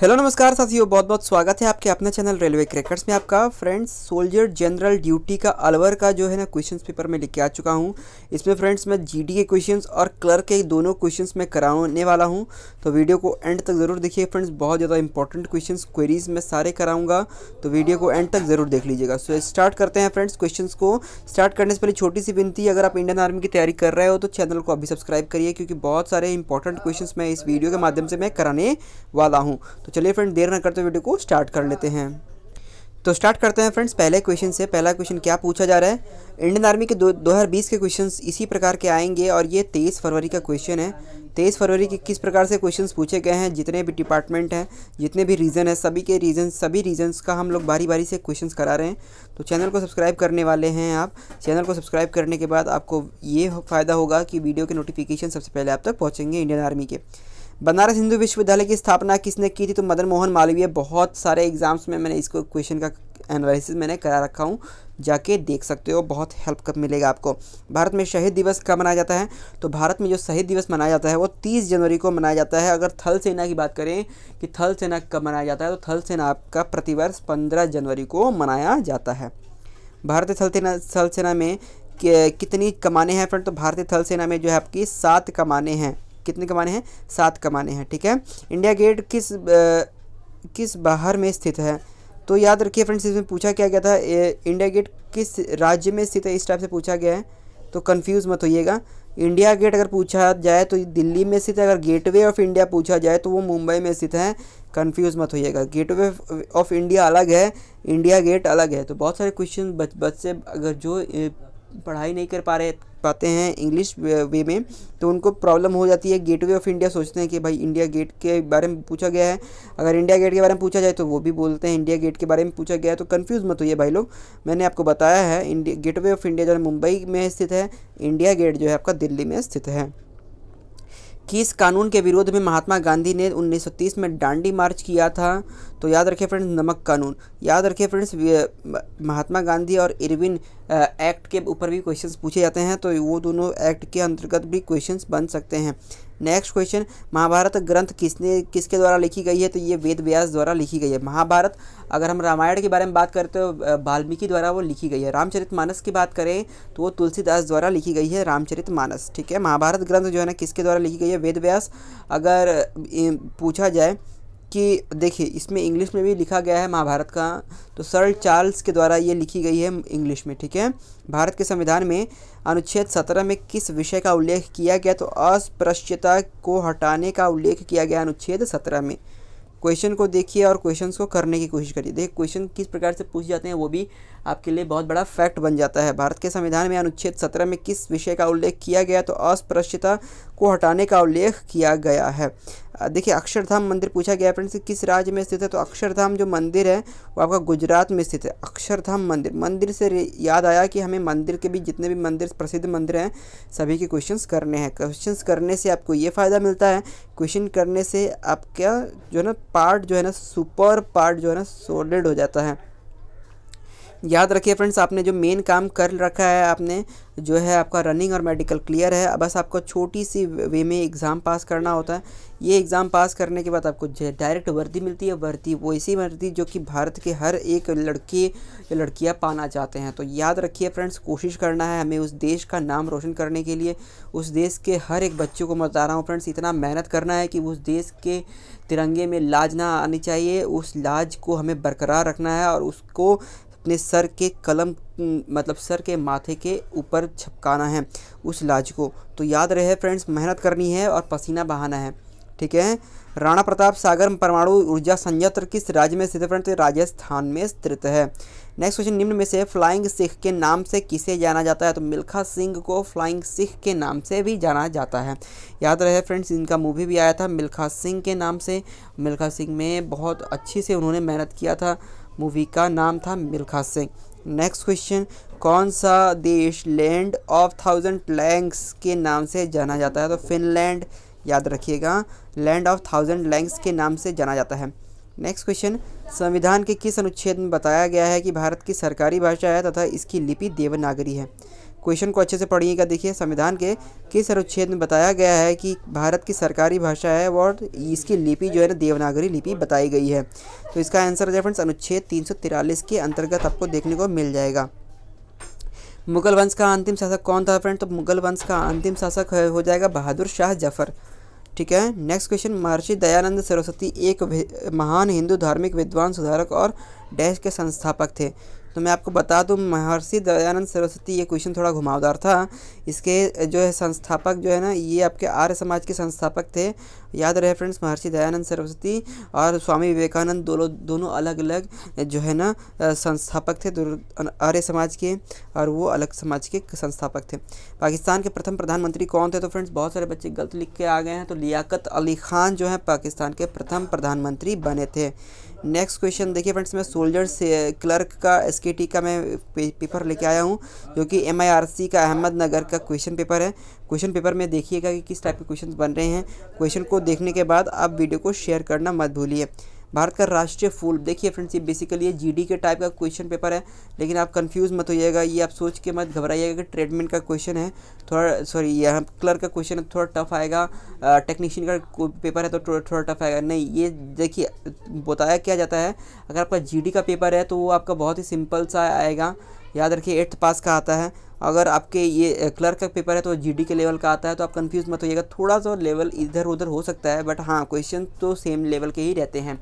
hello नमस्कार साथियों बहुत बहुत स्वागत है आपके अपने चैनल रेलवे क्रैकर्स में आपका फ्रेंड्स सोल्जर जनरल ड्यूटी का अलवर का जो है ना क्वेश्चंस पेपर में लेके आ चुका हूं इसमें फ्रेंड्स मैं जीडी के क्वेश्चंस और क्लर्क के दोनों क्वेश्चंस मैं कराने वाला हूं तो वीडियो को एंड तक ज़रूर देखिए फ्रेंड्स बहुत ज़्यादा इंपॉर्टेंट क्वेश्चन क्वेरीज मैं सारे कराऊँगा तो वीडियो को एंड तक ज़रूर देख लीजिएगा सो स्टार्ट करते हैं फ्रेंड्स क्वेश्चन को स्टार्ट करने से पहले छोटी सी विनती अगर आप इंडियन आर्मी की तैयारी कर रहे हो तो चैनल को अभी सब्सक्राइब करिए क्योंकि बहुत सारे इंपॉर्टेंट क्वेश्चन मैं इस वीडियो के माध्यम से मैं कराने वाला हूँ तो चलिए फ्रेंड देर ना करते वीडियो को स्टार्ट कर लेते हैं तो स्टार्ट करते हैं फ्रेंड्स पहले क्वेश्चन से पहला क्वेश्चन क्या पूछा जा रहा है इंडियन आर्मी के दो हज़ार बीस के क्वेश्चन इसी प्रकार के आएंगे और ये तेईस फरवरी का क्वेश्चन है तेईस फरवरी के किस प्रकार से क्वेश्चंस पूछे गए हैं जितने भी डिपार्टमेंट हैं जितने भी रीज़न है सभी के रीज़न सभी रीज़न्स का हम लोग बारी बारी से क्वेश्चंस करा रहे हैं तो चैनल को सब्सक्राइब करने वाले हैं आप चैनल को सब्सक्राइब करने के बाद आपको ये फ़ायदा होगा कि वीडियो के नोटिफिकेशन सबसे पहले आप तक पहुँचेंगे इंडियन आर्मी के बनारस हिंदू विश्वविद्यालय की स्थापना किसने की थी तो मदन मोहन मालवीय बहुत सारे एग्जाम्स में मैंने इसको क्वेश्चन का एनालिसिस मैंने करा रखा हूँ जाके देख सकते हो बहुत हेल्प कब मिलेगा आपको भारत में शहीद दिवस कब मनाया जाता है तो भारत में जो शहीद दिवस मनाया जाता है वो 30 जनवरी को मनाया जाता है अगर थल सेना की बात करें कि थल सेना कब मनाया जाता है तो थल सेना आपका प्रतिवर्ष पंद्रह जनवरी को मनाया जाता है भारतीय थल सेना थल सेना में कितनी कमाने हैं फ्रेंड तो भारतीय थल सेना में जो है आपकी सात कमाने हैं कितने कमाने हैं सात कमाने हैं ठीक है इंडिया गेट किस आ, किस बाहर में स्थित है तो याद रखिए फ्रेंड्स इसमें पूछा क्या गया था ए, इंडिया गेट किस राज्य में स्थित है इस टाइप से पूछा गया है तो कन्फ्यूज़ मत होइएगा इंडिया गेट अगर पूछा जाए तो दिल्ली में स्थित है अगर गेटवे ऑफ इंडिया पूछा जाए तो वो मुंबई में स्थित है कन्फ्यूज़ मत होइएगा गेटवे ऑफ इंडिया अलग है इंडिया गेट अलग है तो बहुत सारे क्वेश्चन बच बच से अगर जो पढ़ाई नहीं कर पा रहे पाते हैं इंग्लिश वे में तो उनको प्रॉब्लम हो जाती है गेटवे ऑफ इंडिया सोचते हैं कि भाई इंडिया गेट के बारे में पूछा गया है अगर इंडिया गेट के बारे में पूछा जाए तो वो भी बोलते हैं इंडिया गेट के बारे में पूछा गया है तो कन्फ्यूज़ मत होइए भाई लोग मैंने आपको बताया है इंडिया गेटवे ऑफ इंडिया जो है मुंबई में स्थित है इंडिया गेट जो है आपका दिल्ली में स्थित है कि इस कानून के विरोध में महात्मा गांधी ने 1930 में डांडी मार्च किया था तो याद रखिए फ्रेंड्स नमक कानून याद रखिए फ्रेंड्स महात्मा गांधी और इरविन एक्ट के ऊपर भी क्वेश्चंस पूछे जाते हैं तो वो दोनों एक्ट के अंतर्गत भी क्वेश्चंस बन सकते हैं नेक्स्ट क्वेश्चन महाभारत ग्रंथ किसने किसके द्वारा लिखी गई है तो ये वेद व्यास द्वारा लिखी गई है महाभारत अगर हम रामायण के बारे में बात करें तो वाल्मीकि द्वारा वो लिखी गई है रामचरितमानस की बात करें तो वो तुलसीदास द्वारा लिखी गई है रामचरितमानस ठीक है महाभारत ग्रंथ जो है ना किसके द्वारा लिखी गई है वेद व्यास अगर पूछा जाए कि देखिए इसमें इंग्लिश में भी लिखा गया है महाभारत का तो सर चार्ल्स के द्वारा ये लिखी गई है इंग्लिश में ठीक है भारत के संविधान में अनुच्छेद सत्रह में किस विषय का उल्लेख किया गया तो अस्पृश्यता को हटाने का उल्लेख किया गया अनुच्छेद सत्रह में क्वेश्चन को देखिए और क्वेश्चन को करने की कोशिश करिए देखिए क्वेश्चन किस प्रकार से पूछ जाते हैं वो भी आपके लिए बहुत बड़ा फैक्ट बन जाता है भारत के संविधान में अनुच्छेद सत्रह में किस विषय का उल्लेख किया गया तो अस्पृश्यता को हटाने का उल्लेख किया गया है देखिए अक्षरधाम मंदिर पूछा गया फ्रेंड्स किस राज्य में स्थित है तो अक्षरधाम जो मंदिर है वो आपका गुजरात में स्थित है अक्षरधाम मंदिर मंदिर से याद आया कि हमें मंदिर के भी जितने भी मंदिर प्रसिद्ध मंदिर हैं सभी के क्वेश्चंस करने हैं क्वेश्चंस करने से आपको ये फ़ायदा मिलता है क्वेश्चन करने से आपका जो है ना पार्ट जो है ना सुपर पार्ट जो है ना सोलिड हो जाता है याद रखिए फ्रेंड्स आपने जो मेन काम कर रखा है आपने जो है आपका रनिंग और मेडिकल क्लियर है बस आपको छोटी सी वे में एग्ज़ाम पास करना होता है ये एग्ज़ाम पास करने के बाद आपको डायरेक्ट वर्दी मिलती है वर्दी वो ऐसी वर्दी जो कि भारत के हर एक लड़के या लड़कियाँ पाना चाहते हैं तो याद रखिए फ्रेंड्स कोशिश करना है हमें उस देश का नाम रोशन करने के लिए उस देश के हर एक बच्चे को मैं बता रहा हूँ फ्रेंड्स इतना मेहनत करना है कि उस देश के तिरंगे में लाज ना आनी चाहिए उस लाज को हमें बरकरार रखना है और उसको अपने सर के कलम मतलब सर के माथे के ऊपर छपकाना है उस लाज को तो याद रहे फ्रेंड्स मेहनत करनी है और पसीना बहाना है ठीक है राणा प्रताप सागर परमाणु ऊर्जा संयंत्र किस राज्य में स्थित फ्रेंड्स राजस्थान में स्थित है नेक्स्ट क्वेश्चन निम्न में से फ्लाइंग सिख के नाम से किसे जाना जाता है तो मिल्खा सिंह को फ्लाइंग सिख के नाम से भी जाना जाता है याद रहे फ्रेंड्स इनका मूवी भी आया था मिल्खा सिंह के नाम से मिल्खा सिंह में बहुत अच्छी से उन्होंने मेहनत किया था मूवी का नाम था मिल्खा सिंह नेक्स्ट क्वेश्चन कौन सा देश लैंड ऑफ थाउजेंड लैंग्स के नाम से जाना जाता है तो फिनलैंड याद रखिएगा लैंड ऑफ थाउजेंड लैंग्स के नाम से जाना जाता है नेक्स्ट क्वेश्चन संविधान के किस अनुच्छेद में बताया गया है कि भारत की सरकारी भाषा है तथा इसकी लिपि देवनागरी है क्वेश्चन को अच्छे से पढ़िएगा देखिए संविधान के किस अनुच्छेद में बताया गया है कि भारत की सरकारी भाषा है और इसकी लिपि जो है ना देवनागरी लिपि बताई गई है तो इसका आंसर जो फ्रेंड्स अनुच्छेद तीन के अंतर्गत आपको देखने को मिल जाएगा मुगल वंश का अंतिम शासक कौन था फ्रेंड तो मुगल वंश का अंतिम शासक हो जाएगा बहादुर शाह जफर ठीक है नेक्स्ट क्वेश्चन महर्षि दयानंद सरस्वती एक महान हिंदू धार्मिक विद्वान सुधारक और डैश के संस्थापक थे तो मैं आपको बता दूँ महर्षि दयानंद सरस्वती ये क्वेश्चन थोड़ा घुमावदार था इसके जो है संस्थापक जो है ना ये आपके आर्य समाज के संस्थापक थे याद रहे फ्रेंड्स महर्षि दयानंद सरस्वती और स्वामी विवेकानंद दोनों दोनों अलग अलग जो है ना संस्थापक थे आर्य समाज के और वो अलग समाज के संस्थापक थे पाकिस्तान के प्रथम प्रधानमंत्री कौन थे तो फ्रेंड्स बहुत सारे बच्चे गलत लिख के आ गए हैं तो लियाकत अली खान जो है पाकिस्तान के प्रथम प्रधानमंत्री बने थे नेक्स्ट क्वेश्चन देखिए फ्रेंड्स मैं सोल्जर से क्लर्क का एस के टी का मैं पेपर लेके आया हूँ जो कि एम का अहमदनगर का क्वेश्चन पेपर है क्वेश्चन पेपर में देखिएगा कि किस टाइप के क्वेश्चन बन रहे हैं क्वेश्चन को देखने के बाद आप वीडियो को शेयर करना मत भूलिए भारत का राष्ट्रीय फूल देखिए फ्रेंड्स ये बेसिकली ये जीडी के टाइप का क्वेश्चन पेपर है लेकिन आप कंफ्यूज मत होइएगा ये आप सोच के मत घबराइएगा कि ट्रेडमेंट का क्वेश्चन है थोड़ा सॉरी यहाँ क्लर्क का क्वेश्चन है थोड़ा टफ आएगा टेक्नीशियन का पेपर है तो थोड़ा तो थोड़ा टफ आएगा नहीं ये देखिए बताया क्या जाता है अगर आपका जी का पेपर है तो वो आपका बहुत ही सिंपल सा आएगा याद रखिए एट्थ पास का आता है अगर आपके ये क्लर्क का पेपर है तो जीडी के लेवल का आता है तो आप कंफ्यूज मत होइएगा थोड़ा सा लेवल इधर उधर हो सकता है बट हाँ क्वेश्चन तो सेम लेवल के ही रहते हैं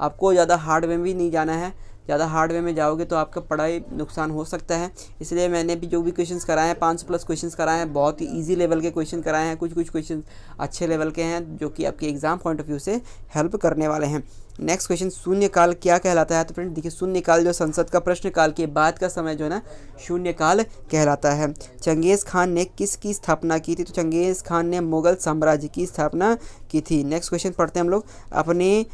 आपको ज़्यादा हार्ड वे में भी नहीं जाना है ज़्यादा हार्ड वे में जाओगे तो आपका पढ़ाई नुकसान हो सकता है इसलिए मैंने भी जो भी क्वेश्चंस कराए हैं पाँच प्लस क्वेश्चंस कराए हैं बहुत ही इजी लेवल के क्वेश्चन कराए हैं कुछ कुछ क्वेश्चन अच्छे लेवल के हैं जो कि आपके एग्ज़ाम पॉइंट ऑफ व्यू से हेल्प करने वाले हैं नेक्स्ट क्वेश्चन शून्यकाल क्या कहलाता है तो फ्रेंड देखिए शून्यकाल जो संसद का प्रश्नकाल के बाद का समय जो है ना शून्यकाल कहलाता है चंगेज़ खान ने किसकी स्थापना की थी तो चंगेज़ खान ने मुगल साम्राज्य की स्थापना की थी नेक्स्ट क्वेश्चन पढ़ते हैं हम लोग अपने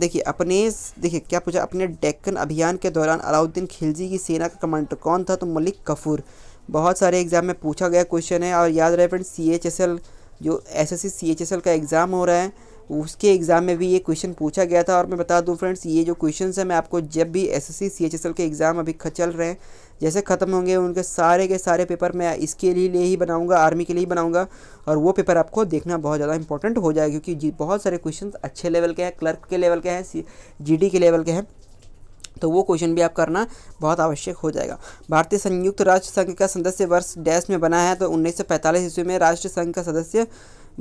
देखिए अपने देखिए क्या पूछा अपने डेक्कन अभियान के दौरान अलाउद्दीन खिलजी की सेना का कमांडर कौन था तो मलिक कफूर बहुत सारे एग्जाम में पूछा गया क्वेश्चन है और याद रहे friend C H S L जो S S C C H S L का एग्ज़ाम हो रहा है उसके एग्ज़ाम में भी ये क्वेश्चन पूछा गया था और मैं बता दूं फ्रेंड्स ये जो क्वेश्चन है मैं आपको जब भी एस एस के एग्ज़ाम अभी चल रहे हैं जैसे ख़त्म होंगे उनके सारे के सारे पेपर मैं इसके लिए ही बनाऊंगा आर्मी के लिए ही बनाऊँगा और वो पेपर आपको देखना बहुत ज़्यादा इंपॉर्टेंट हो जाएगा क्योंकि बहुत सारे क्वेश्चन अच्छे लेवल के हैं क्लर्क के लेवल के हैं जी के लेवल के हैं तो वो क्वेश्चन भी आप करना बहुत आवश्यक हो जाएगा भारतीय संयुक्त राष्ट्र संघ का सदस्य वर्ष डैश में बना है तो 1945 ईस्वी में राष्ट्र संघ का सदस्य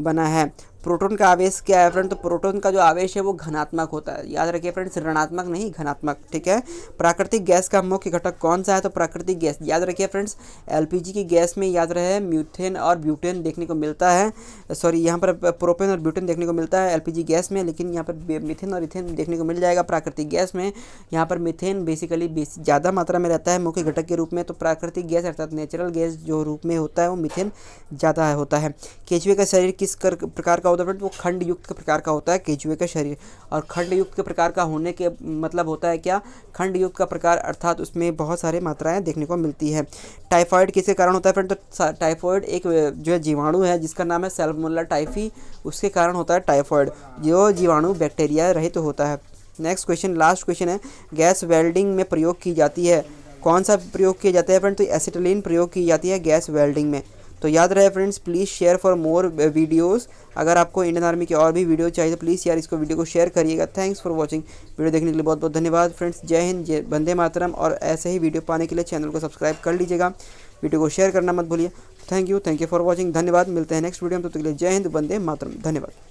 बना है प्रोटॉन का आवेश क्या है फ्रेंड तो प्रोटॉन का जो आवेश है वो घनात्मक होता है याद रखिए फ्रेंड्स ऋणात्मक नहीं घनात्मक ठीक है प्राकृतिक गैस का मुख्य घटक कौन सा है तो प्राकृतिक गैस याद रखिए फ्रेंड्स एलपीजी की गैस में याद रहे म्यूथेन और ब्यूटेन देखने को मिलता है सॉरी यहाँ पर प्रोपेन और ब्यूटेन देखने को मिलता है एल गैस में लेकिन यहाँ पर मिथेन और इथेन देखने को मिल जाएगा प्राकृतिक गैस में यहाँ पर मिथेन बेसिकली ज़्यादा मात्रा में रहता है मुख्य घटक के रूप में तो प्राकृतिक गैस अर्थात नेचुरल गैस जो रूप में होता है वो मिथेन ज़्यादा होता है केचवे का शरीर किस प्रकार का का होता है फ्रेंड वो खंड युक्त के प्रकार का होता है केचुए का शरीर और खंड युक्त के प्रकार का होने के मतलब होता है क्या खंड युक्त का प्रकार अर्थात उसमें बहुत सारी मात्राएँ देखने को मिलती है टाइफॉइड किसके कारण होता है फ्रेंड तो टाइफॉइड एक जो है जीवाणु है जिसका नाम है सेल्फमोला टाइफी उसके कारण होता है टाइफॉइड जो जीवाणु बैक्टीरिया रहित तो होता है नेक्स्ट क्वेश्चन लास्ट क्वेश्चन है गैस वेल्डिंग में प्रयोग की जाती है कौन सा प्रयोग किया जाता है फ्रेंड तो एसिटिलीन प्रयोग की जाती है गैस वेल्डिंग में तो याद रहे friends please share for more videos अगर आपको इंडियन आर्मी के और भी वीडियो चाहिए तो प्लीज़ यार इसको वीडियो को शेयर करिएगा थैंक्स फॉर वॉचिंग वीडियो देखने के लिए बहुत बहुत धन्यवाद फ्रेंड्स जय हिंद जय वंदे मातरम और ऐसे ही वीडियो पाने के लिए चैनल को सब्सक्राइब कर लीजिएगा वीडियो को शेयर करना मत भूलिए thank you thank you for watching धन्यवाद मिलते हैं नेक्स्ट वीडियो में तो, के लिए जय हिंद वंदे मातरम धन्यवाद